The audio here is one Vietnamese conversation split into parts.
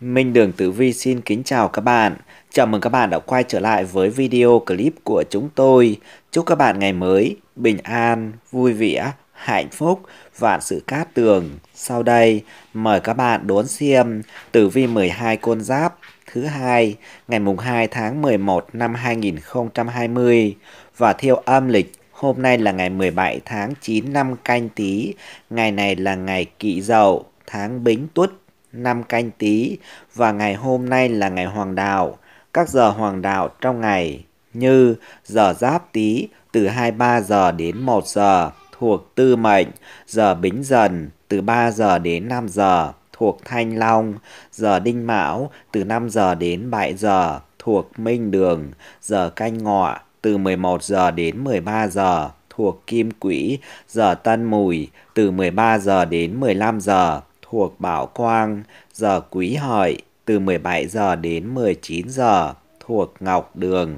Minh Đường Tử Vi xin kính chào các bạn. Chào mừng các bạn đã quay trở lại với video clip của chúng tôi. Chúc các bạn ngày mới bình an, vui vẻ, hạnh phúc, và sự cát tường. Sau đây, mời các bạn đón xem Tử Vi 12 con giáp thứ hai ngày mùng 2 tháng 11 năm 2020 và theo âm lịch Hôm nay là ngày 17 tháng 9 năm canh tí, ngày này là ngày Kỵ dậu, tháng bính tuất năm canh tý và ngày hôm nay là ngày hoàng đạo. Các giờ hoàng đạo trong ngày như giờ giáp tý từ 23 giờ đến 1 giờ thuộc tư mệnh, giờ bính dần từ 3 giờ đến 5 giờ thuộc thanh long, giờ đinh mão từ 5 giờ đến 7 giờ thuộc minh đường, giờ canh ngọ từ 11 giờ đến 13 giờ thuộc kim quỹ, giờ tân mùi từ 13 giờ đến 15 giờ thuộc Bảo Quang, giờ Quý Hợi từ 17 giờ đến 19 giờ thuộc Ngọc Đường.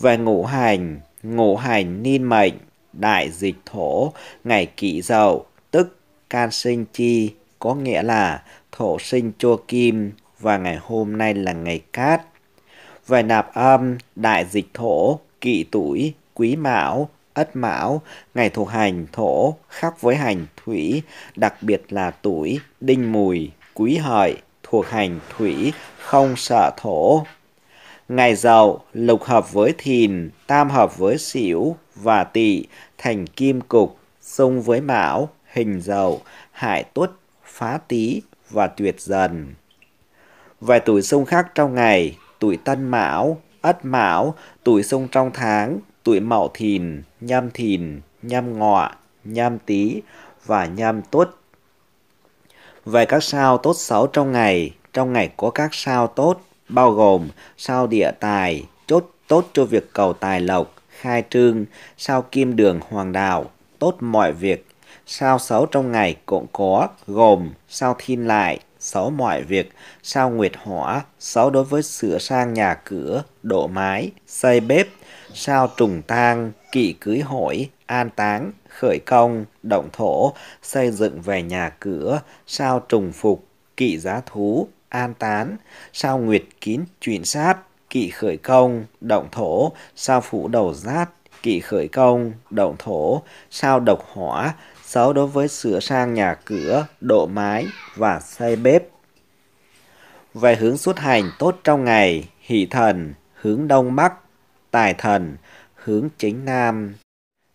Về ngũ hành, ngũ hành niên mệnh, đại dịch thổ, ngày Kỵ dậu, tức can sinh chi, có nghĩa là thổ sinh chua kim và ngày hôm nay là ngày cát. Về nạp âm, đại dịch thổ, kỵ tuổi, quý mão, ất mão, ngày thuộc hành thổ, khác với hành thủy, đặc biệt là tuổi đinh mùi, quý hợi, thuộc hành thủy, không sợ thổ. Ngày dậu, lục hợp với thìn, tam hợp với xỉu và tỵ, thành kim cục, xung với mão, hình dậu, hại tuất, phá tý và tuyệt dần. Vài tuổi xung khác trong ngày, tuổi tân mão, ất mão, tuổi xung trong tháng, tuổi Mậu Thìn, Nhâm Thìn, Nhâm Ngọ, Nhâm Tý và Nhâm Tuất. Về các sao tốt xấu trong ngày, trong ngày có các sao tốt bao gồm sao địa tài, chốt tốt cho việc cầu tài lộc, khai trương, sao kim đường hoàng đạo, tốt mọi việc. Sao xấu trong ngày cũng có gồm sao thiên lại, xấu mọi việc, sao nguyệt hỏa, xấu đối với sửa sang nhà cửa, đổ mái, xây bếp, sao trùng tang, kỵ cưới hỏi, an táng, khởi công, động thổ, xây dựng về nhà cửa, sao trùng phục, kỵ giá thú, an tán, sao nguyệt kín, chuyển sát, kỵ khởi công, động thổ, sao phủ đầu giát, kỵ khởi công, động thổ, sao độc hỏa, xấu đối với sửa sang nhà cửa, độ mái và xây bếp. Về hướng xuất hành tốt trong ngày, hỷ thần, hướng đông bắc, tài thần hướng chính nam.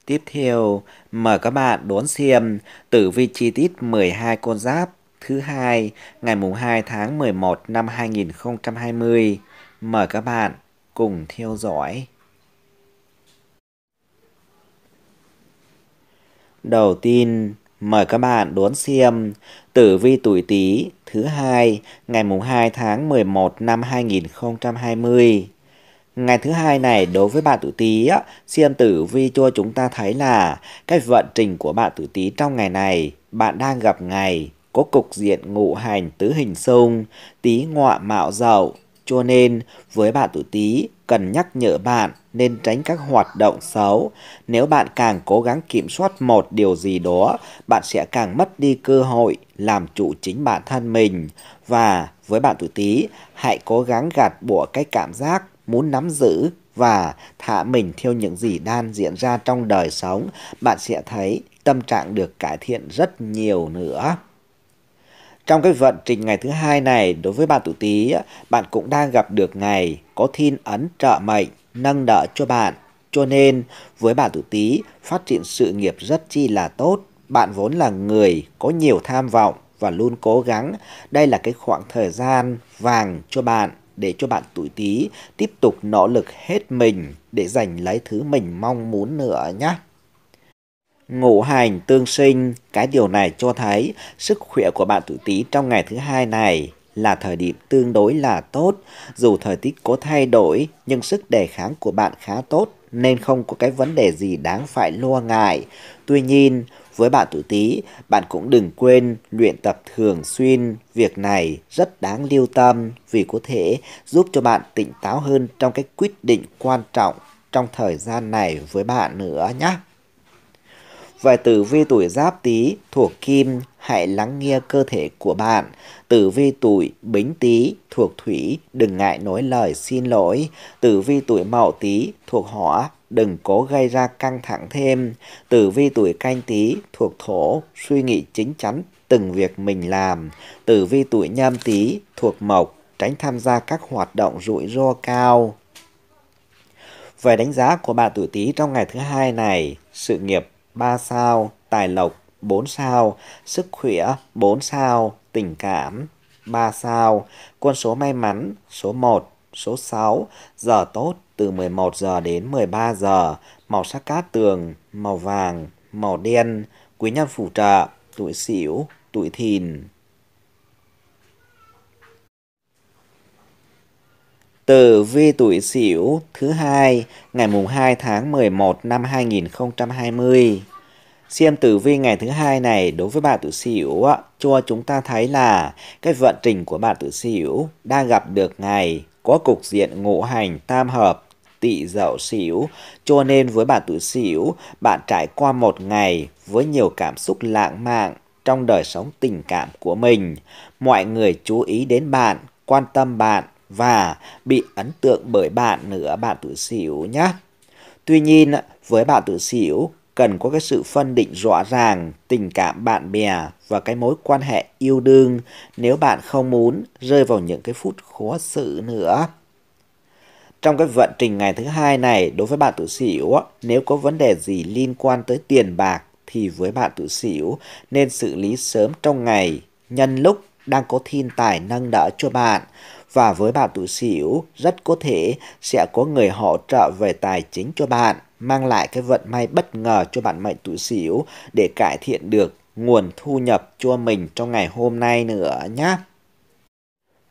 Tiếp theo, mời các bạn đón xem tử vi chi tiết 12 con giáp thứ hai ngày mùng 2 tháng 11 năm 2020. Mời các bạn cùng theo dõi. Đầu tiên, mời các bạn đón xem tử vi tuổi Tý thứ hai ngày mùng 2 tháng 11 năm 2020. Ngày thứ hai này đối với bạn tuổi tí á, siêm tử vi cho chúng ta thấy là cái vận trình của bạn tuổi tí trong ngày này, bạn đang gặp ngày có cục diện ngũ hành tứ hình xung, tí ngọ mạo dậu, cho nên với bạn tuổi tí cần nhắc nhở bạn nên tránh các hoạt động xấu. Nếu bạn càng cố gắng kiểm soát một điều gì đó, bạn sẽ càng mất đi cơ hội làm chủ chính bản thân mình. Và với bạn tuổi tí, hãy cố gắng gạt bỏ cái cảm giác muốn nắm giữ và thả mình theo những gì đang diễn ra trong đời sống, bạn sẽ thấy tâm trạng được cải thiện rất nhiều nữa. Trong cái vận trình ngày thứ hai này, đối với bạn tuổi Tý, bạn cũng đang gặp được ngày có thiên ấn trợ mệnh, nâng đỡ cho bạn. Cho nên, với bạn tuổi Tý, phát triển sự nghiệp rất chi là tốt. Bạn vốn là người có nhiều tham vọng và luôn cố gắng. Đây là cái khoảng thời gian vàng cho bạn để cho bạn tuổi Tý tiếp tục nỗ lực hết mình để giành lấy thứ mình mong muốn nữa nhé. Ngũ hành tương sinh, cái điều này cho thấy sức khỏe của bạn tuổi Tý trong ngày thứ hai này là thời điểm tương đối là tốt, dù thời tiết có thay đổi nhưng sức đề kháng của bạn khá tốt nên không có cái vấn đề gì đáng phải lo ngại. Tuy nhiên, với bạn tuổi Tý, bạn cũng đừng quên luyện tập thường xuyên. Việc này rất đáng lưu tâm vì có thể giúp cho bạn tỉnh táo hơn trong cái quyết định quan trọng trong thời gian này với bạn nữa nhé. Về tử vi tuổi giáp tý thuộc kim, hãy lắng nghe cơ thể của bạn. Tử vi tuổi bính tý thuộc thủy, đừng ngại nói lời xin lỗi. Tử vi tuổi mậu tý thuộc hỏa, đừng cố gây ra căng thẳng thêm. Tử vi tuổi canh tí thuộc thổ, suy nghĩ chính chắn từng việc mình làm. Tử vi tuổi nhâm tí thuộc mộc, tránh tham gia các hoạt động rủi ro cao. Về đánh giá của bạn tuổi Tý trong ngày thứ hai này, sự nghiệp 3 sao, tài lộc 4 sao, sức khỏe 4 sao, tình cảm 3 sao, quân số may mắn số 1, số 6, giờ tốt từ 11 giờ đến 13 giờ, màu sắc cát tường, màu vàng, màu đen, quý nhân phù trợ, tuổi sửu, tuổi thìn. Tử vi tuổi sửu thứ hai ngày mùng 2 tháng 11 năm 2020. Xem tử vi ngày thứ hai này đối với bạn tuổi sửu cho chúng ta thấy là cái vận trình của bạn tuổi sửu đang gặp được ngày có cục diện ngũ hành tam hợp tị dậu xỉu. Cho nên với bạn tuổi xỉu, bạn trải qua một ngày với nhiều cảm xúc lãng mạn trong đời sống tình cảm của mình. Mọi người chú ý đến bạn, quan tâm bạn và bị ấn tượng bởi bạn nữa bạn tuổi xỉu nhé. Tuy nhiên, với bạn tuổi xỉu, cần có cái sự phân định rõ ràng tình cảm bạn bè và cái mối quan hệ yêu đương nếu bạn không muốn rơi vào những cái phút khó xử nữa trong cái vận trình ngày thứ hai này đối với bạn tuổi sửu nếu có vấn đề gì liên quan tới tiền bạc thì với bạn tuổi sửu nên xử lý sớm trong ngày nhân lúc đang có thiên tài nâng đỡ cho bạn và với bạn tuổi sửu rất có thể sẽ có người hỗ trợ về tài chính cho bạn mang lại cái vận may bất ngờ cho bạn mệnh tuổi sửu để cải thiện được nguồn thu nhập cho mình trong ngày hôm nay nữa nhé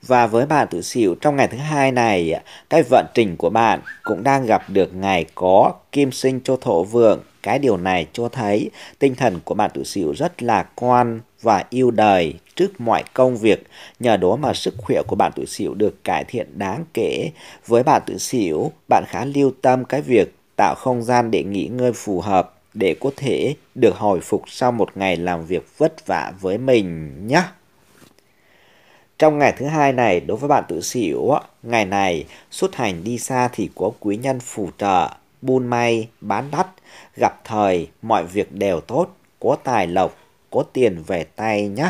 và với bạn tuổi sửu trong ngày thứ hai này, cái vận trình của bạn cũng đang gặp được ngày có kim sinh cho thổ vượng. Cái điều này cho thấy tinh thần của bạn tuổi sửu rất là quan và yêu đời trước mọi công việc. Nhờ đó mà sức khỏe của bạn tuổi sửu được cải thiện đáng kể. Với bạn tuổi sửu bạn khá lưu tâm cái việc tạo không gian để nghỉ ngơi phù hợp để có thể được hồi phục sau một ngày làm việc vất vả với mình nhé. Trong ngày thứ hai này, đối với bạn tuổi sửu ngày này xuất hành đi xa thì có quý nhân phù trợ, buôn may, bán đắt, gặp thời, mọi việc đều tốt, có tài lộc, có tiền về tay nhé.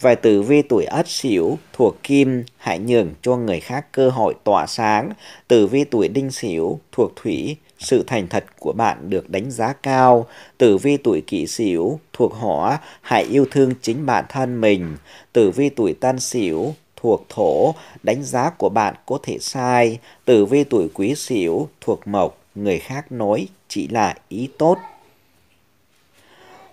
Về tử vi tuổi ất sửu thuộc kim, hãy nhường cho người khác cơ hội tỏa sáng. Tử vi tuổi đinh sửu thuộc thủy, sự thành thật của bạn được đánh giá cao. Tử vi tuổi kỷ sửu thuộc hỏa, hãy yêu thương chính bản thân mình. Tử vi tuổi tân sửu thuộc thổ, đánh giá của bạn có thể sai. Tử vi tuổi quý sửu thuộc mộc, người khác nói chỉ là ý tốt.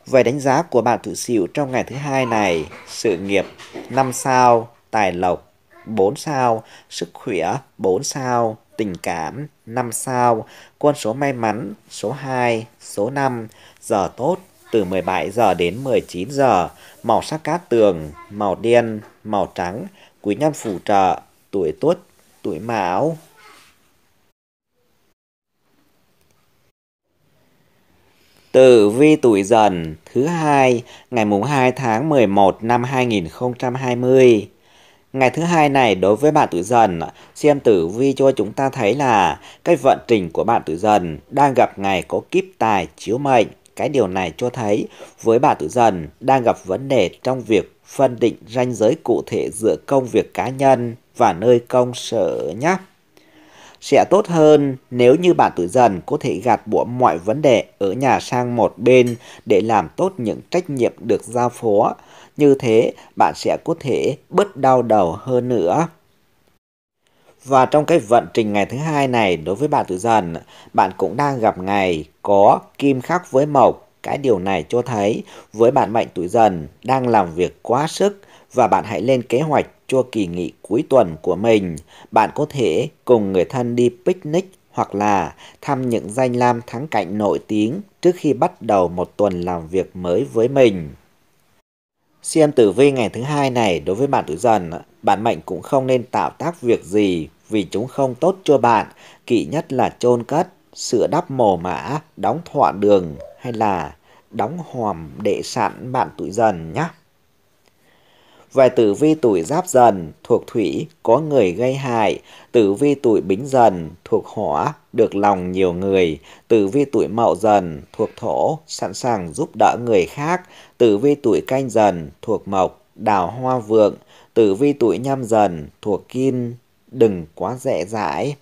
Về đánh giá của bạn tuổi sửu trong ngày thứ hai này, sự nghiệp 5 sao, tài lộc 4 sao, sức khỏe 4 sao, tình cảm, 5 sao, con số may mắn, số 2, số 5, giờ tốt từ 17 giờ đến 19 giờ, màu sắc cát tường, màu đen, màu trắng, quý nhân phù trợ, tuổi tuất, tuổi mão. Tử vi tuổi dần thứ hai ngày mùng 2 tháng 11 năm 2020 Ngày thứ hai này đối với bạn tuổi dần, xem tử vi cho chúng ta thấy là cái vận trình của bạn tuổi dần đang gặp ngày có kiếp tài chiếu mệnh. Cái điều này cho thấy với bạn tuổi dần đang gặp vấn đề trong việc phân định ranh giới cụ thể giữa công việc cá nhân và nơi công sở nhé sẽ tốt hơn nếu như bạn tuổi dần có thể gạt bỏ mọi vấn đề ở nhà sang một bên để làm tốt những trách nhiệm được giao phó. Như thế, bạn sẽ có thể bớt đau đầu hơn nữa. Và trong cái vận trình ngày thứ hai này đối với bạn tuổi dần, bạn cũng đang gặp ngày có kim khắc với mộc. Cái điều này cho thấy với bạn mệnh tuổi dần đang làm việc quá sức, và bạn hãy lên kế hoạch cho kỳ nghỉ cuối tuần của mình. Bạn có thể cùng người thân đi picnic hoặc là thăm những danh lam thắng cảnh nổi tiếng trước khi bắt đầu một tuần làm việc mới với mình. Xem tử vi ngày thứ hai này đối với bạn tuổi dần, bạn mệnh cũng không nên tạo tác việc gì vì chúng không tốt cho bạn, kỵ nhất là chôn cất, sửa đắp mồ mã, đóng thọ đường hay là đóng hòm để sẵn bạn tuổi dần nhé. Về tử vi tuổi giáp dần, thuộc thủy, có người gây hại. Tử vi tuổi bính dần, thuộc hỏa, được lòng nhiều người. Tử vi tuổi mậu dần, thuộc thổ, sẵn sàng giúp đỡ người khác. Tử vi tuổi canh dần, thuộc mộc, đào hoa vượng. Tử vi tuổi nhâm dần, thuộc kim, đừng quá dễ dãi.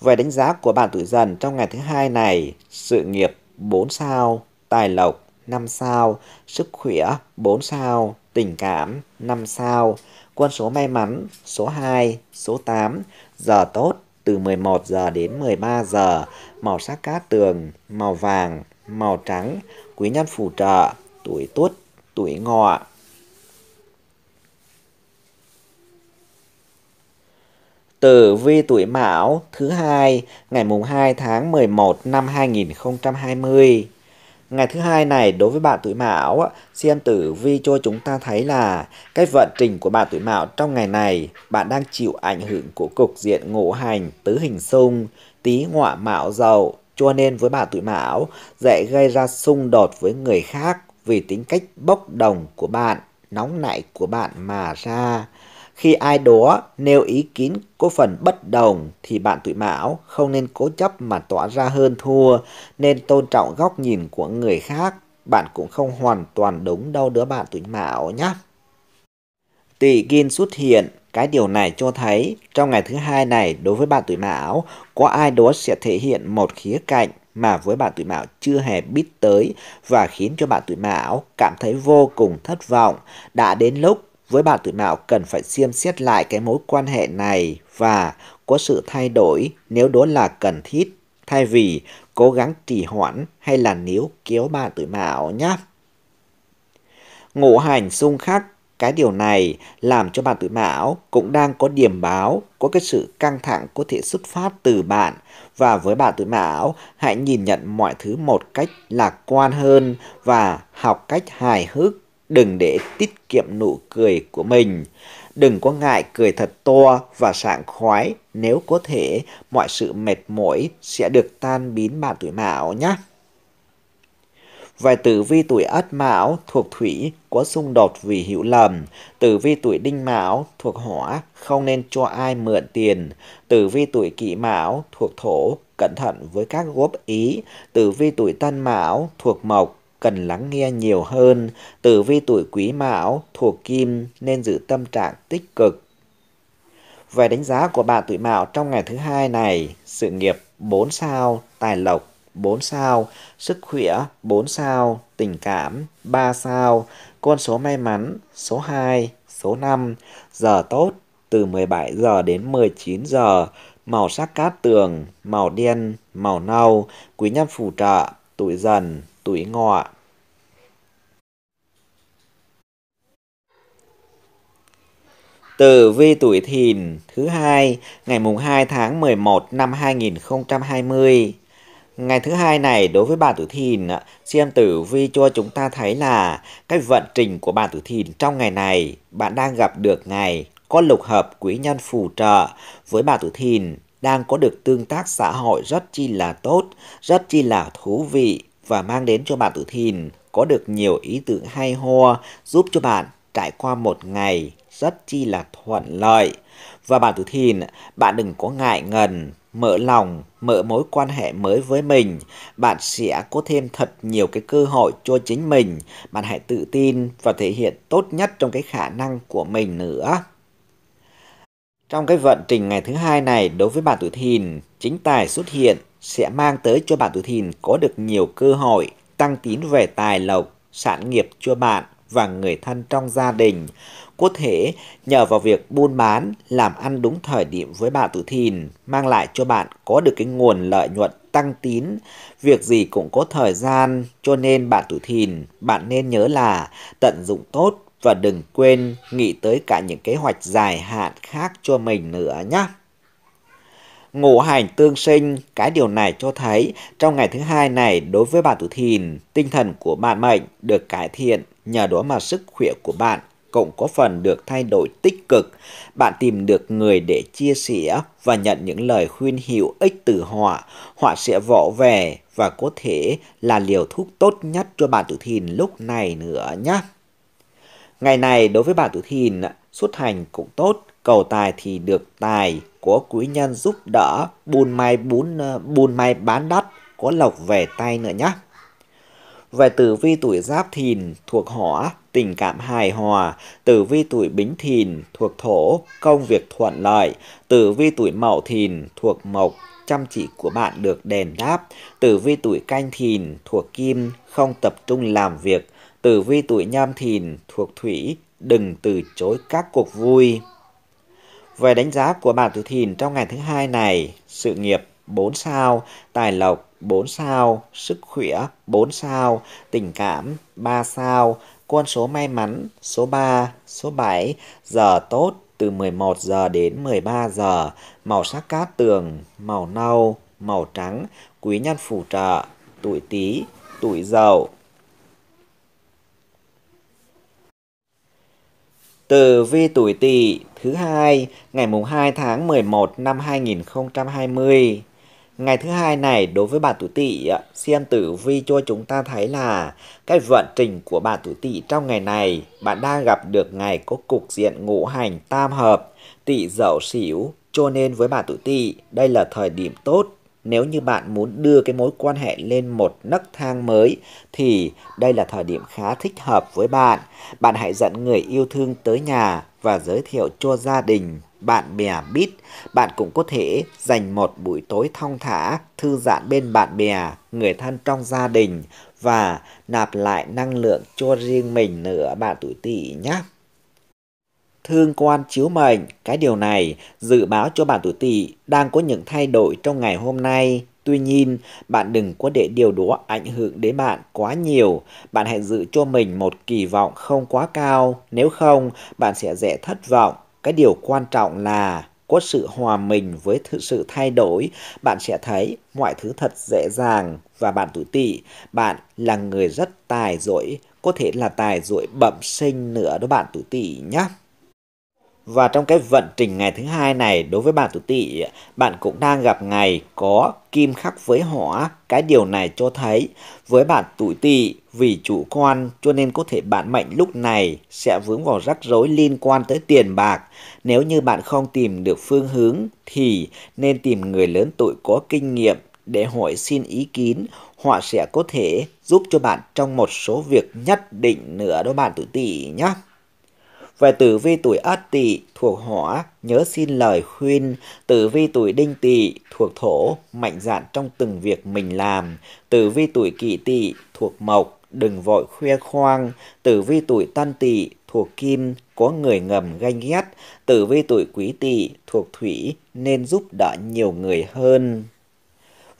Về đánh giá của bạn tuổi dần trong ngày thứ hai này, sự nghiệp 4 sao, tài lộc 5 sao, sức khỏe 4 sao, tình cảm 5 sao, quân số may mắn số 2, số 8, giờ tốt từ 11 giờ đến 13 giờ, màu sắc cát tường, màu vàng, màu trắng, quý nhân phù trợ, tuổi tuất, tuổi ngọ. Tử vi tuổi Mão thứ hai ngày mùng 2 tháng 11 năm 2020. Ngày thứ hai này đối với bạn tuổi Mão, xem tử vi cho chúng ta thấy là cái vận trình của bạn tuổi Mão trong ngày này, bạn đang chịu ảnh hưởng của cục diện ngũ hành tứ hình xung, tý ngọa mạo dậu, cho nên với bạn tuổi Mão dễ gây ra xung đột với người khác vì tính cách bốc đồng của bạn, nóng nảy của bạn mà ra. Khi ai đó nêu ý kiến có phần bất đồng thì bạn tuổi mão không nên cố chấp mà tỏ ra hơn thua, nên tôn trọng góc nhìn của người khác. Bạn cũng không hoàn toàn đúng đâu đứa bạn tuổi mão nhé. Tỳ kim xuất hiện, cái điều này cho thấy trong ngày thứ hai này đối với bạn tuổi mão, có ai đó sẽ thể hiện một khía cạnh mà với bạn tuổi mão chưa hề biết tới và khiến cho bạn tuổi mão cảm thấy vô cùng thất vọng. Đã đến lúc với bạn tuổi mạo cần phải xem xét lại cái mối quan hệ này và có sự thay đổi nếu đó là cần thiết, thay vì cố gắng trì hoãn hay là níu kéo bạn tuổi mạo nhé. Ngũ hành xung khắc cái điều này làm cho bạn tuổi mão cũng đang có điểm báo, có cái sự căng thẳng có thể xuất phát từ bạn. Và với bạn tuổi mão, hãy nhìn nhận mọi thứ một cách lạc quan hơn và học cách hài hước đừng để tiết kiệm nụ cười của mình. Đừng có ngại cười thật to và sảng khoái, nếu có thể mọi sự mệt mỏi sẽ được tan biến bạn tuổi mão nhé. Vài tử vi tuổi Ất Mão thuộc Thủy có xung đột vì hiểu lầm. Tử vi tuổi Đinh Mão thuộc Hỏa không nên cho ai mượn tiền. Tử vi tuổi Kỷ Mão thuộc Thổ cẩn thận với các góp ý. Tử vi tuổi Tân Mão thuộc Mộc cần lắng nghe nhiều hơn, tử vi tuổi quý mão thuộc kim nên giữ tâm trạng tích cực. Về đánh giá của bạn tuổi mão trong ngày thứ hai này, sự nghiệp 4 sao, tài lộc 4 sao, sức khỏe 4 sao, tình cảm 3 sao, con số may mắn số 2, số 5, giờ tốt từ 17 giờ đến 19 giờ, màu sắc cát tường, màu đen, màu nâu, quý nhân phù trợ, tuổi dần, tuổi ngọ. Tử vi tuổi thìn thứ hai ngày mùng 2 tháng 11 năm 2020. Ngày thứ hai này đối với bà tuổi thìn, xem tử vi cho chúng ta thấy là cái vận trình của bà tuổi thìn trong ngày này, bạn đang gặp được ngày có lục hợp quý nhân phù trợ với bà tuổi thìn đang có được tương tác xã hội rất chi là tốt, rất chi là thú vị và mang đến cho bạn tuổi thìn có được nhiều ý tưởng hay ho giúp cho bạn trải qua một ngày rất chi là thuận lợi. Và bạn tuổi thìn, bạn đừng có ngại ngần, mở lòng, mở mối quan hệ mới với mình. Bạn sẽ có thêm thật nhiều cái cơ hội cho chính mình. Bạn hãy tự tin và thể hiện tốt nhất trong cái khả năng của mình nữa. Trong cái vận trình ngày thứ hai này đối với bạn tuổi thìn, chính tài xuất hiện sẽ mang tới cho bạn tuổi thìn có được nhiều cơ hội tăng tín về tài lộc, sản nghiệp cho bạn và người thân trong gia đình có thể nhờ vào việc buôn bán, làm ăn đúng thời điểm với bạn tuổi thìn, mang lại cho bạn có được cái nguồn lợi nhuận tăng tín, việc gì cũng có thời gian, cho nên bạn tuổi thìn, bạn nên nhớ là tận dụng tốt và đừng quên nghĩ tới cả những kế hoạch dài hạn khác cho mình nữa nhé ngũ hành tương sinh cái điều này cho thấy trong ngày thứ hai này đối với bạn tuổi thìn tinh thần của bạn mệnh được cải thiện nhờ đó mà sức khỏe của bạn cũng có phần được thay đổi tích cực. Bạn tìm được người để chia sẻ và nhận những lời khuyên hữu ích từ họa họa sẽ vỗ về và có thể là liều thuốc tốt nhất cho bạn tự thìn lúc này nữa nhé. Ngày này đối với bạn tự thìn, xuất hành cũng tốt, cầu tài thì được tài, có quý nhân giúp đỡ, buôn may bún ờ, buôn may bán đắt, có lộc về tay nữa nhé. Về tử vi tuổi giáp thìn thuộc hỏa tình cảm hài hòa, tử vi tuổi bính thìn thuộc thổ, công việc thuận lợi, tử vi tuổi mậu thìn thuộc mộc, chăm chỉ của bạn được đền đáp, tử vi tuổi canh thìn thuộc kim, không tập trung làm việc, tử vi tuổi nhâm thìn thuộc thủy, đừng từ chối các cuộc vui. Về đánh giá của bạn tuổi thìn trong ngày thứ hai này, sự nghiệp 4 sao, tài lộc 4 sao, sức khỏe 4 sao, tình cảm 3 sao, con số may mắn số 3, số 7, giờ tốt từ 11 giờ đến 13 giờ, màu sắc cát tường, màu nâu, màu trắng, quý nhân phù trợ, tuổi Tý, tuổi Dậu. từ vi tuổi Tỵ thứ hai ngày mùng 2 tháng 11 năm 2020 Ngày thứ hai này đối với bà tuổi tỵ, xem tử vi cho chúng ta thấy là cái vận trình của bà tuổi tỵ trong ngày này, bạn đang gặp được ngày có cục diện ngũ hành tam hợp, tỵ dậu sửu, cho nên với bà tuổi tỵ, đây là thời điểm tốt nếu như bạn muốn đưa cái mối quan hệ lên một nấc thang mới thì đây là thời điểm khá thích hợp với bạn. Bạn hãy dẫn người yêu thương tới nhà và giới thiệu cho gia đình bạn bè biết, bạn cũng có thể dành một buổi tối thong thả, thư giãn bên bạn bè, người thân trong gia đình và nạp lại năng lượng cho riêng mình nữa bạn tuổi tỵ nhé. Thương quan chiếu mệnh, cái điều này dự báo cho bạn tuổi tỵ đang có những thay đổi trong ngày hôm nay. Tuy nhiên, bạn đừng có để điều đó ảnh hưởng đến bạn quá nhiều. Bạn hãy giữ cho mình một kỳ vọng không quá cao, nếu không bạn sẽ dễ thất vọng cái điều quan trọng là có sự hòa mình với thực sự thay đổi, bạn sẽ thấy mọi thứ thật dễ dàng và bạn tuổi tỵ Bạn là người rất tài giỏi, có thể là tài giỏi bẩm sinh nữa đó bạn tuổi tỵ nhé. Và trong cái vận trình ngày thứ hai này đối với bạn tuổi tỵ, bạn cũng đang gặp ngày có kim khắc với hỏa. Cái điều này cho thấy với bạn tuổi tỵ vì chủ quan cho nên có thể bạn mệnh lúc này sẽ vướng vào rắc rối liên quan tới tiền bạc. Nếu như bạn không tìm được phương hướng thì nên tìm người lớn tuổi có kinh nghiệm để hỏi xin ý kiến họ sẽ có thể giúp cho bạn trong một số việc nhất định nữa đó bạn tuổi tỵ nhé về tử vi tuổi ất tỵ thuộc hỏa, nhớ xin lời khuyên. Tử vi tuổi đinh tỵ thuộc thổ, mạnh dạn trong từng việc mình làm. Tử vi tuổi kỷ tỵ thuộc mộc, đừng vội khoe khoang. Tử vi tuổi tân tỵ thuộc kim, có người ngầm ganh ghét. Tử vi tuổi quý tỵ thuộc thủy, nên giúp đỡ nhiều người hơn.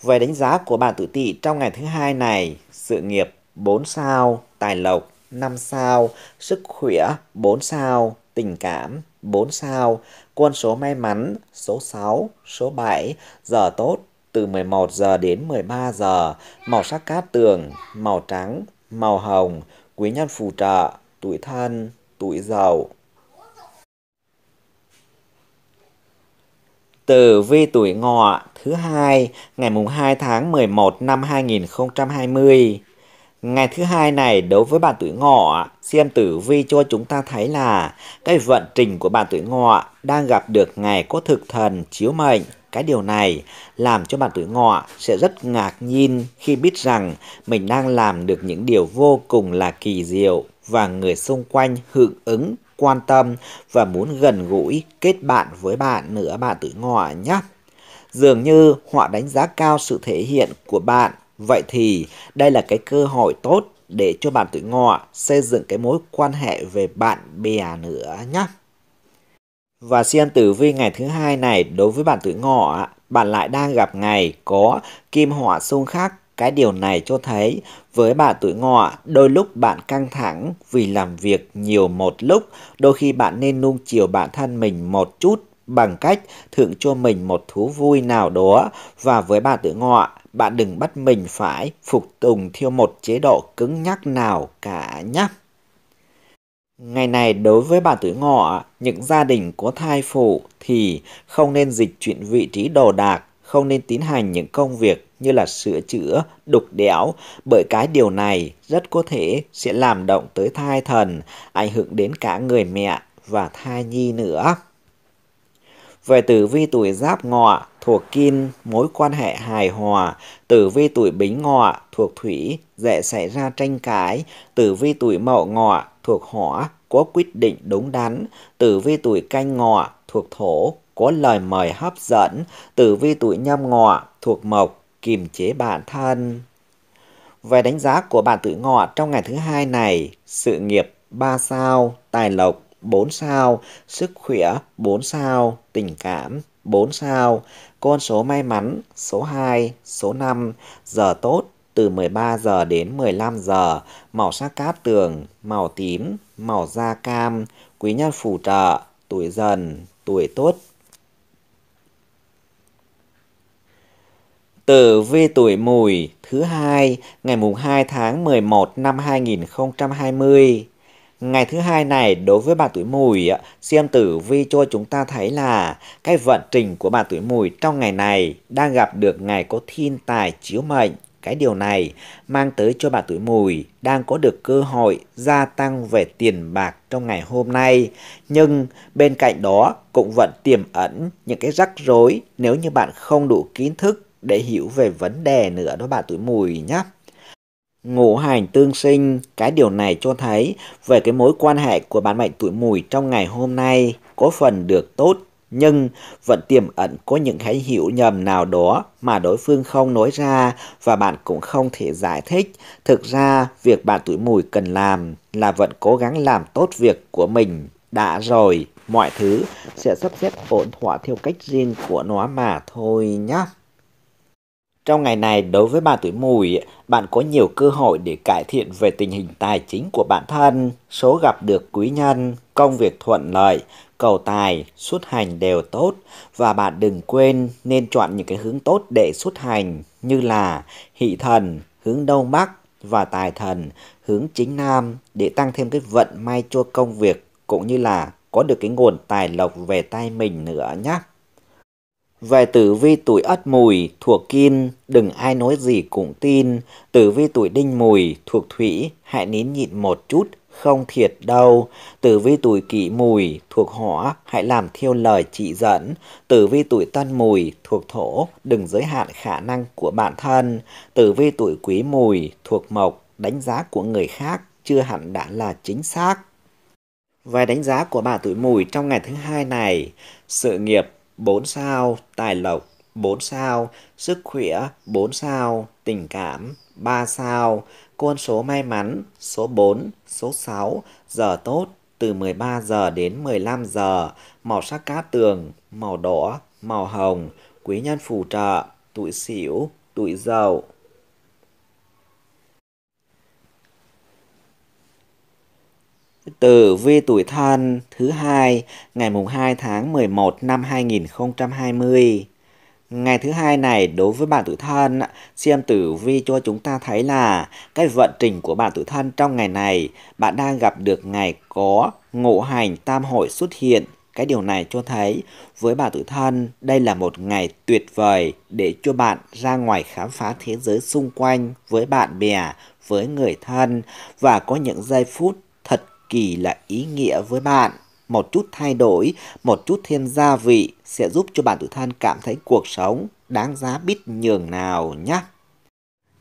Về đánh giá của bạn tuổi tỵ trong ngày thứ hai này, sự nghiệp 4 sao, tài lộc 5 sao, sức khỏe 4 sao, tình cảm 4 sao, quân số may mắn số 6, số 7, giờ tốt từ 11 giờ đến 13 giờ, màu sắc cát tường, màu trắng, màu hồng, quý nhân phù trợ, tuổi thân, tuổi giàu. từ vi tuổi ngọ thứ hai ngày mùng 2 tháng 11 năm 2020 Ngày thứ hai này đối với bạn tuổi ngọ, xem tử vi cho chúng ta thấy là cái vận trình của bạn tuổi ngọ đang gặp được ngày có thực thần chiếu mệnh. Cái điều này làm cho bạn tuổi ngọ sẽ rất ngạc nhiên khi biết rằng mình đang làm được những điều vô cùng là kỳ diệu và người xung quanh hưởng ứng, quan tâm và muốn gần gũi kết bạn với bạn nữa bạn tuổi ngọ nhé. Dường như họ đánh giá cao sự thể hiện của bạn Vậy thì đây là cái cơ hội tốt để cho bạn tuổi ngọ xây dựng cái mối quan hệ về bạn bè nữa nhé. Và xem tử vi ngày thứ hai này đối với bạn tuổi ngọ, bạn lại đang gặp ngày có kim họa xung khắc. Cái điều này cho thấy với bạn tuổi ngọ, đôi lúc bạn căng thẳng vì làm việc nhiều một lúc, đôi khi bạn nên nung chiều bản thân mình một chút bằng cách thưởng cho mình một thú vui nào đó và với bạn tuổi ngọ bạn đừng bắt mình phải phục tùng theo một chế độ cứng nhắc nào cả nhé. Ngày này đối với bà tuổi ngọ, những gia đình có thai phụ thì không nên dịch chuyển vị trí đồ đạc, không nên tiến hành những công việc như là sửa chữa, đục đẽo, bởi cái điều này rất có thể sẽ làm động tới thai thần, ảnh hưởng đến cả người mẹ và thai nhi nữa. Về tử vi tuổi giáp ngọ thuộc kim mối quan hệ hài hòa, tử vi tuổi bính ngọ thuộc thủy dễ xảy ra tranh cãi, tử vi tuổi mậu ngọ thuộc hỏa có quyết định đúng đắn, tử vi tuổi canh ngọ thuộc thổ có lời mời hấp dẫn, tử vi tuổi nhâm ngọ thuộc mộc kiềm chế bản thân. Về đánh giá của bạn tuổi ngọ trong ngày thứ hai này, sự nghiệp 3 sao, tài lộc 4 sao, sức khỏe 4 sao, tình cảm 4 sao, con số may mắn số 2, số 5, giờ tốt từ 13 giờ đến 15 giờ, màu sắc cát tường, màu tím, màu da cam, quý nhân phù trợ, tuổi dần, tuổi tốt. Tử vi tuổi mùi thứ hai ngày mùng 2 tháng 11 năm 2020 Ngày thứ hai này đối với bà tuổi mùi, xem tử vi cho chúng ta thấy là cái vận trình của bà tuổi mùi trong ngày này đang gặp được ngày có thiên tài chiếu mệnh. Cái điều này mang tới cho bà tuổi mùi đang có được cơ hội gia tăng về tiền bạc trong ngày hôm nay. Nhưng bên cạnh đó cũng vẫn tiềm ẩn những cái rắc rối nếu như bạn không đủ kiến thức để hiểu về vấn đề nữa đó bà tuổi mùi nhé ngũ hành tương sinh, cái điều này cho thấy về cái mối quan hệ của bản mệnh tuổi mùi trong ngày hôm nay có phần được tốt nhưng vẫn tiềm ẩn có những cái hiểu nhầm nào đó mà đối phương không nói ra và bạn cũng không thể giải thích. Thực ra, việc bạn tuổi mùi cần làm là vẫn cố gắng làm tốt việc của mình đã rồi, mọi thứ sẽ sắp xếp ổn thỏa theo cách riêng của nó mà thôi nhé. Trong ngày này, đối với bà tuổi mùi, bạn có nhiều cơ hội để cải thiện về tình hình tài chính của bản thân. Số gặp được quý nhân, công việc thuận lợi, cầu tài, xuất hành đều tốt. Và bạn đừng quên nên chọn những cái hướng tốt để xuất hành như là hỷ thần, hướng đông bắc và tài thần, hướng chính nam để tăng thêm cái vận may cho công việc cũng như là có được cái nguồn tài lộc về tay mình nữa nhé. Về tử vi tuổi ất mùi thuộc kim, đừng ai nói gì cũng tin. Tử vi tuổi đinh mùi thuộc thủy, hãy nín nhịn một chút, không thiệt đâu. Tử vi tuổi kỷ mùi thuộc hỏa, hãy làm theo lời chỉ dẫn. Tử vi tuổi tân mùi thuộc thổ, đừng giới hạn khả năng của bản thân. Tử vi tuổi quý mùi thuộc mộc, đánh giá của người khác chưa hẳn đã là chính xác. Về đánh giá của bà tuổi mùi trong ngày thứ hai này, sự nghiệp 4 sao, tài lộc 4 sao, sức khỏe 4 sao, tình cảm 3 sao, con số may mắn số 4, số 6, giờ tốt từ 13 giờ đến 15 giờ, màu sắc cát tường, màu đỏ, màu hồng, quý nhân phù trợ, tuổi xỉu, tuổi giàu Tử vi tuổi thân thứ hai ngày mùng 2 tháng 11 năm 2020. Ngày thứ hai này đối với bạn tuổi thân, xem tử vi cho chúng ta thấy là cái vận trình của bạn tuổi thân trong ngày này, bạn đang gặp được ngày có ngộ hành tam hội xuất hiện. Cái điều này cho thấy với bạn tuổi thân, đây là một ngày tuyệt vời để cho bạn ra ngoài khám phá thế giới xung quanh với bạn bè, với người thân và có những giây phút kỳ là ý nghĩa với bạn. Một chút thay đổi, một chút thêm gia vị sẽ giúp cho bạn tự thân cảm thấy cuộc sống đáng giá biết nhường nào nhé.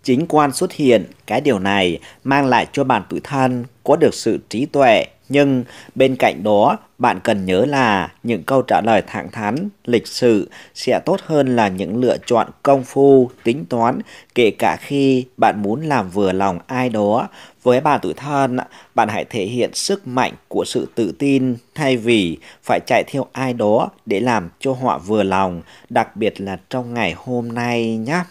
Chính quan xuất hiện, cái điều này mang lại cho bạn tự thân có được sự trí tuệ, nhưng bên cạnh đó, bạn cần nhớ là những câu trả lời thẳng thắn, lịch sự sẽ tốt hơn là những lựa chọn công phu, tính toán kể cả khi bạn muốn làm vừa lòng ai đó. Với bà tuổi thân, bạn hãy thể hiện sức mạnh của sự tự tin thay vì phải chạy theo ai đó để làm cho họ vừa lòng, đặc biệt là trong ngày hôm nay nhé.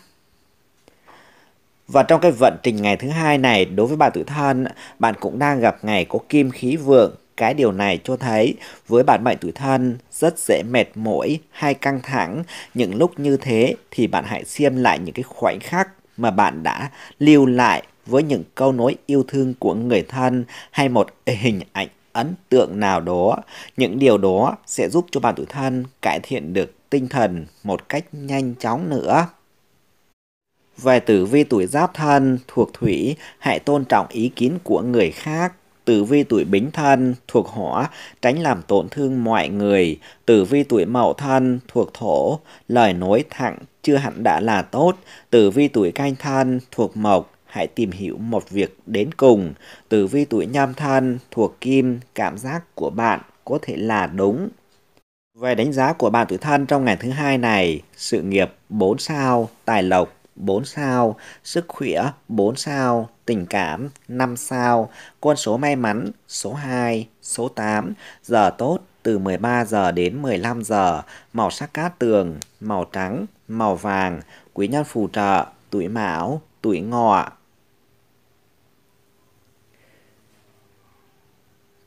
Và trong cái vận trình ngày thứ hai này đối với bạn tự thân, bạn cũng đang gặp ngày có kim khí vượng. Cái điều này cho thấy với bạn mệnh tuổi thân rất dễ mệt mỏi hay căng thẳng. Những lúc như thế thì bạn hãy xem lại những cái khoảnh khắc mà bạn đã lưu lại với những câu nói yêu thương của người thân hay một hình ảnh ấn tượng nào đó. Những điều đó sẽ giúp cho bạn tuổi thân cải thiện được tinh thần một cách nhanh chóng nữa. Về tử vi tuổi giáp thân thuộc thủy, hãy tôn trọng ý kiến của người khác. Tử vi tuổi bính thân thuộc hỏa, tránh làm tổn thương mọi người. Tử vi tuổi mậu thân thuộc thổ, lời nói thẳng chưa hẳn đã là tốt. Tử vi tuổi canh thân thuộc mộc, hãy tìm hiểu một việc đến cùng. Tử vi tuổi nhâm thân thuộc kim, cảm giác của bạn có thể là đúng. Về đánh giá của bạn tuổi thân trong ngày thứ hai này, sự nghiệp 4 sao, tài lộc 4 sao, sức khỏe 4 sao, tình cảm 5 sao, con số may mắn số 2, số 8, giờ tốt từ 13 giờ đến 15 giờ, màu sắc cát tường, màu trắng, màu vàng, quý nhân phù trợ, tuổi mão, tuổi ngọ.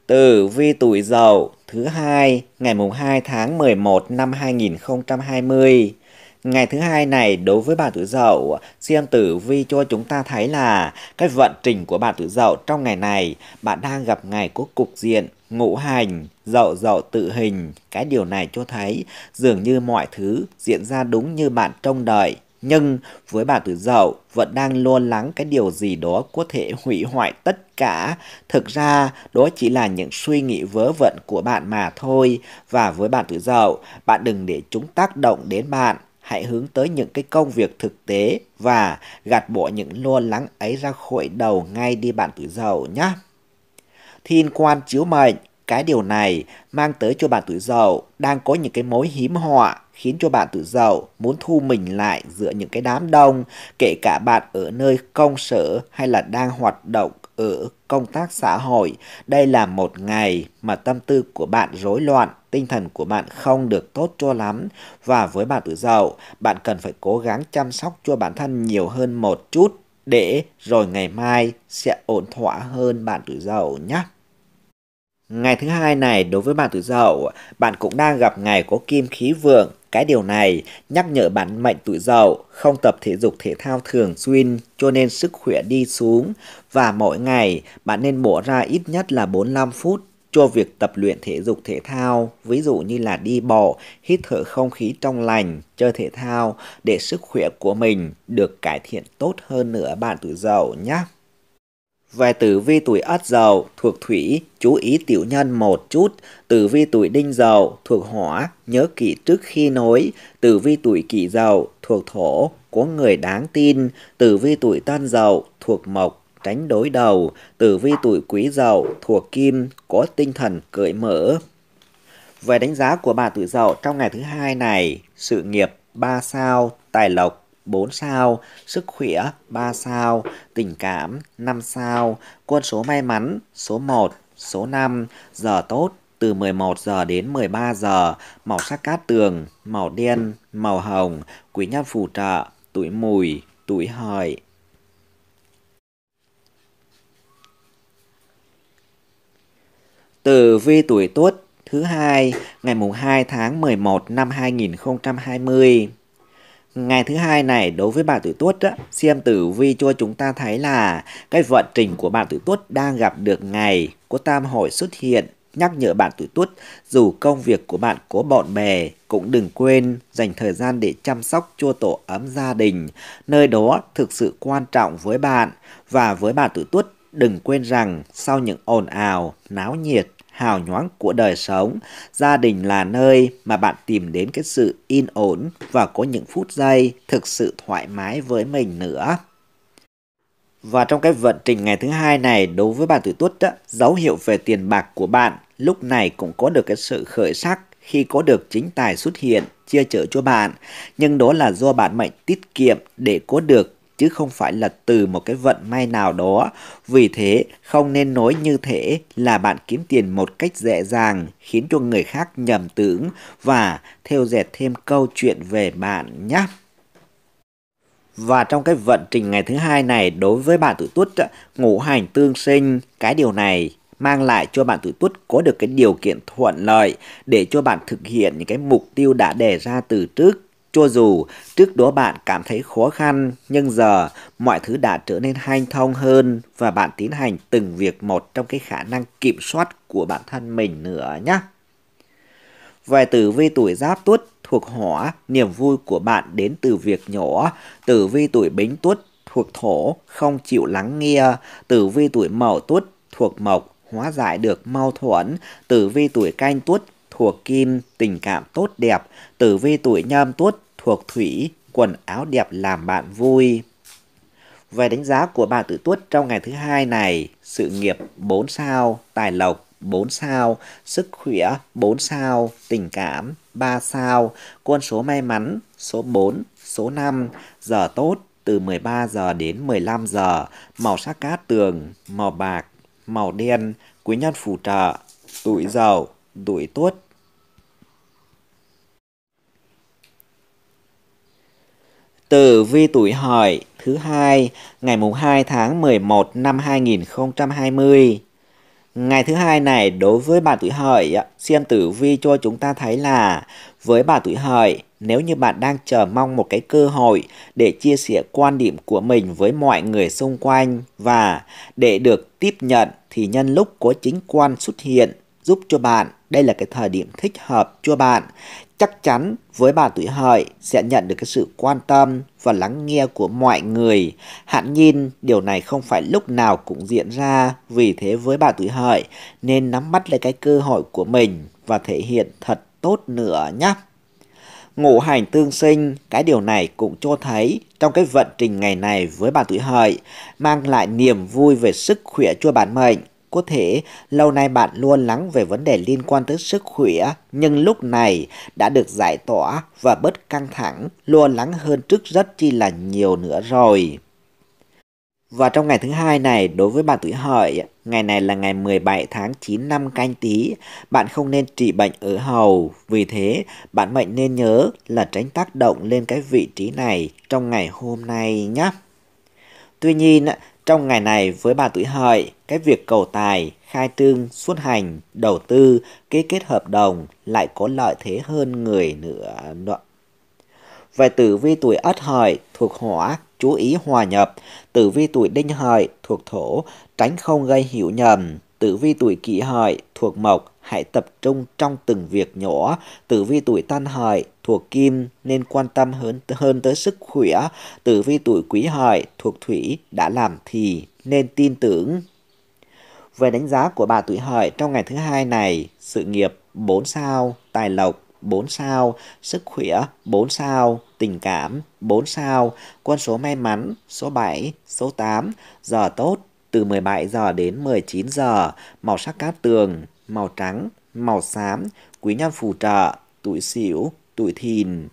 từ vi tuổi dậu thứ hai ngày mùng 2 tháng 11 năm 2020 Ngày thứ hai này đối với bà tử dậu, xem tử vi cho chúng ta thấy là cái vận trình của bà tử dậu trong ngày này, bạn đang gặp ngày có cục diện, ngũ hành, dậu dậu tự hình. Cái điều này cho thấy dường như mọi thứ diễn ra đúng như bạn trông đợi. Nhưng với bà tử dậu vẫn đang lo lắng cái điều gì đó có thể hủy hoại tất cả. Thực ra đó chỉ là những suy nghĩ vớ vẩn của bạn mà thôi. Và với bạn tử dậu, bạn đừng để chúng tác động đến bạn hãy hướng tới những cái công việc thực tế và gạt bỏ những lo lắng ấy ra khỏi đầu ngay đi bạn tuổi dậu nhé. Thiên quan chiếu mệnh, cái điều này mang tới cho bạn tuổi dậu đang có những cái mối hiếm họa khiến cho bạn tuổi dậu muốn thu mình lại giữa những cái đám đông, kể cả bạn ở nơi công sở hay là đang hoạt động ở công tác xã hội. Đây là một ngày mà tâm tư của bạn rối loạn, tinh thần của bạn không được tốt cho lắm và với bạn tuổi dậu, bạn cần phải cố gắng chăm sóc cho bản thân nhiều hơn một chút để rồi ngày mai sẽ ổn thỏa hơn bạn tuổi dậu nhé. Ngày thứ hai này đối với bạn tuổi dậu, bạn cũng đang gặp ngày có kim khí vượng. Cái điều này nhắc nhở bạn mệnh tuổi dậu không tập thể dục thể thao thường xuyên cho nên sức khỏe đi xuống và mỗi ngày bạn nên bỏ ra ít nhất là 45 phút cho việc tập luyện thể dục thể thao, ví dụ như là đi bộ, hít thở không khí trong lành, chơi thể thao để sức khỏe của mình được cải thiện tốt hơn nữa bạn tuổi dậu nhé. Về tử vi tuổi ất dậu thuộc thủy, chú ý tiểu nhân một chút. Tử vi tuổi đinh dậu thuộc hỏa, nhớ kỹ trước khi nối. Tử vi tuổi kỷ dậu thuộc thổ, có người đáng tin. Tử vi tuổi tân dậu thuộc mộc, tránh đối đầu, tử vi tuổi quý dậu, thuộc kim, có tinh thần cởi mở. Về đánh giá của bà tuổi dậu trong ngày thứ hai này, sự nghiệp 3 sao, tài lộc 4 sao, sức khỏe 3 sao, tình cảm 5 sao, quân số may mắn số 1, số 5, giờ tốt từ 11 giờ đến 13 giờ, màu sắc cát tường, màu đen, màu hồng, quý nhân phù trợ, tuổi mùi, tuổi hợi, Tử vi tuổi Tuất thứ hai ngày mùng 2 tháng 11 năm 2020. Ngày thứ hai này đối với bạn tuổi Tuất á, xem tử vi cho chúng ta thấy là cái vận trình của bạn tuổi Tuất đang gặp được ngày có tam hội xuất hiện nhắc nhở bạn tuổi Tuất dù công việc của bạn có bộn bề cũng đừng quên dành thời gian để chăm sóc cho tổ ấm gia đình, nơi đó thực sự quan trọng với bạn và với bạn tuổi Tuất đừng quên rằng sau những ồn ào, náo nhiệt hào nhoáng của đời sống. Gia đình là nơi mà bạn tìm đến cái sự yên ổn và có những phút giây thực sự thoải mái với mình nữa. Và trong cái vận trình ngày thứ hai này đối với bạn tuổi tuất đó, dấu hiệu về tiền bạc của bạn lúc này cũng có được cái sự khởi sắc khi có được chính tài xuất hiện chia chở cho bạn, nhưng đó là do bạn mệnh tiết kiệm để có được chứ không phải là từ một cái vận may nào đó. Vì thế, không nên nói như thế là bạn kiếm tiền một cách dễ dàng, khiến cho người khác nhầm tưởng và theo dệt thêm câu chuyện về bạn nhé. Và trong cái vận trình ngày thứ hai này đối với bạn tuổi tuất ngũ hành tương sinh, cái điều này mang lại cho bạn tuổi tuất có được cái điều kiện thuận lợi để cho bạn thực hiện những cái mục tiêu đã đề ra từ trước cho dù trước đó bạn cảm thấy khó khăn, nhưng giờ mọi thứ đã trở nên hanh thông hơn và bạn tiến hành từng việc một trong cái khả năng kiểm soát của bản thân mình nữa nhé. Vài tử vi tuổi giáp tuất thuộc hỏa, niềm vui của bạn đến từ việc nhỏ. Tử vi tuổi bính tuất thuộc thổ, không chịu lắng nghe. Tử vi tuổi mậu tuất thuộc mộc, hóa giải được mâu thuẫn. Tử vi tuổi canh tuất thuộc kim, tình cảm tốt đẹp. Tử vi tuổi nhâm tuất thuộc thủy, quần áo đẹp làm bạn vui. Về đánh giá của bạn tử tuất trong ngày thứ hai này, sự nghiệp 4 sao, tài lộc 4 sao, sức khỏe 4 sao, tình cảm 3 sao, con số may mắn số 4, số 5, giờ tốt từ 13 giờ đến 15 giờ, màu sắc cát tường, màu bạc, màu đen, quý nhân phù trợ, tuổi giàu, tuổi tuất Tử vi tuổi hợi thứ hai ngày mùng 2 tháng 11 năm 2020. Ngày thứ hai này đối với bạn tuổi hợi, xem tử vi cho chúng ta thấy là với bạn tuổi hợi, nếu như bạn đang chờ mong một cái cơ hội để chia sẻ quan điểm của mình với mọi người xung quanh và để được tiếp nhận thì nhân lúc có chính quan xuất hiện giúp cho bạn. Đây là cái thời điểm thích hợp cho bạn. Chắc chắn với bạn tuổi hợi sẽ nhận được cái sự quan tâm và lắng nghe của mọi người. Hạn nhiên, điều này không phải lúc nào cũng diễn ra. Vì thế với bạn tuổi hợi nên nắm bắt lấy cái cơ hội của mình và thể hiện thật tốt nữa nhé ngũ hành tương sinh, cái điều này cũng cho thấy trong cái vận trình ngày này với bạn tuổi hợi mang lại niềm vui về sức khỏe cho bản mệnh. Có thể lâu nay bạn luôn lắng về vấn đề liên quan tới sức khỏe, nhưng lúc này đã được giải tỏa và bớt căng thẳng, lo lắng hơn trước rất chi là nhiều nữa rồi. Và trong ngày thứ hai này, đối với bạn tuổi hợi, ngày này là ngày 17 tháng 9 năm canh tí, bạn không nên trị bệnh ở hầu. Vì thế, bạn mệnh nên nhớ là tránh tác động lên cái vị trí này trong ngày hôm nay nhé. Tuy nhiên, trong ngày này với bà tuổi hợi, cái việc cầu tài, khai trương, xuất hành, đầu tư, ký kết hợp đồng lại có lợi thế hơn người nữa. Về tử vi tuổi ất hợi thuộc hỏa, chú ý hòa nhập. Tử vi tuổi đinh hợi thuộc thổ, tránh không gây hiểu nhầm. Tử vi tuổi kỷ hợi thuộc mộc, hãy tập trung trong từng việc nhỏ. Tử vi tuổi tân hợi thuộc kim nên quan tâm hơn, hơn tới sức khỏe. Tử vi tuổi quý hợi thuộc thủy đã làm thì nên tin tưởng. Về đánh giá của bà tuổi hợi trong ngày thứ hai này, sự nghiệp 4 sao, tài lộc 4 sao, sức khỏe 4 sao, tình cảm 4 sao, con số may mắn số 7, số 8, giờ tốt từ 17 giờ đến 19 giờ, màu sắc cát tường, màu trắng, màu xám, quý nhân phù trợ, tuổi sửu tuổi thìn.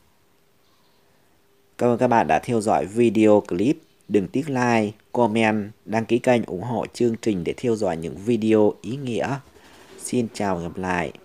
Cảm ơn các bạn đã theo dõi video clip. Đừng tiếc like, comment, đăng ký kênh ủng hộ chương trình để theo dõi những video ý nghĩa. Xin chào và gặp lại.